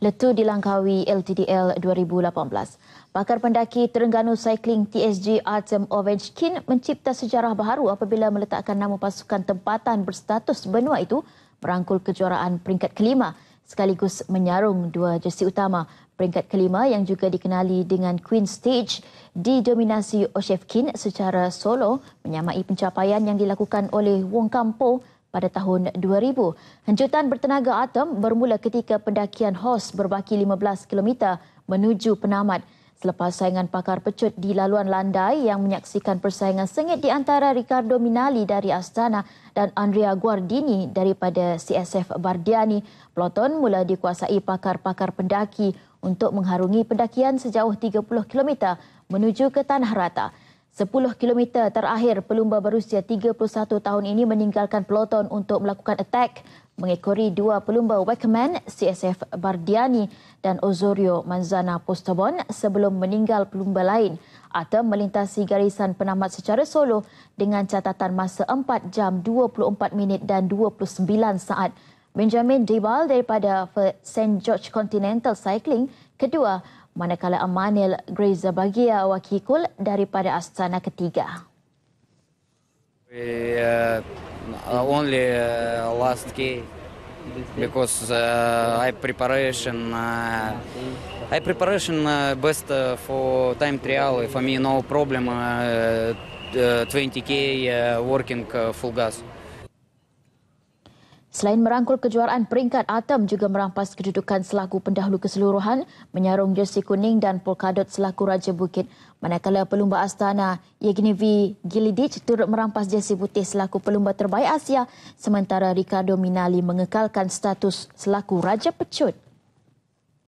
letu di Langkawi LTDL 2018. Pakar pendaki Terengganu Cycling TSG Artem Ovechkin mencipta sejarah baharu apabila meletakkan nama pasukan tempatan berstatus benua itu merangkul kejuaraan peringkat kelima sekaligus menyarung dua jersi utama. Peringkat kelima yang juga dikenali dengan Queen Stage didominasi Oshevkin secara solo menyamai pencapaian yang dilakukan oleh Wong Kampo pada tahun 2000. Hanjutan bertenaga atom bermula ketika pendakian Hoss berbaki 15 km menuju penamat. Selepas saingan pakar pecut di laluan landai yang menyaksikan persaingan sengit di antara Ricardo Minali dari Astana dan Andrea Guardini daripada CSF Bardiani, peloton mula dikuasai pakar-pakar pendaki untuk mengharungi pendakian sejauh 30 km menuju ke Tanah Rata. 10 km terakhir pelumba berusia 31 tahun ini meninggalkan peloton untuk melakukan attack mengekori dua pelumba Wakeman, CSF Bardiani dan Ozorio Manzana Postobon sebelum meninggal pelumba lain atau melintasi garisan penamat secara solo dengan catatan masa 4 jam 24 minit dan 29 saat Benjamin Dibal daripada St. George Continental Cycling. Kedua, manakala Amanil Greza Bagia Wakikul daripada Astana Ketiga. We uh, only uh, last K because uh, I preparation uh, I preparation uh, best uh, for time trial for me no problem uh, uh, 20k uh, working uh, full gas. Selain merangkul kejuaraan peringkat atom juga merampas kedudukan selaku pendahulu keseluruhan menyarung jersey kuning dan polkadot selaku Raja Bukit. Manakala pelumba Astana Yegnevi Gilidic turut merampas jersey putih selaku pelumba terbaik Asia sementara Ricardo Minali mengekalkan status selaku Raja Pecut.